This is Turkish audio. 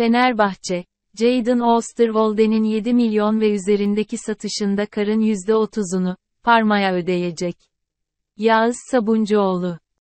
Fenerbahçe, Jadon Osterwolde'nin 7 milyon ve üzerindeki satışında karın %30'unu, parmaya ödeyecek. Yağız Sabuncuoğlu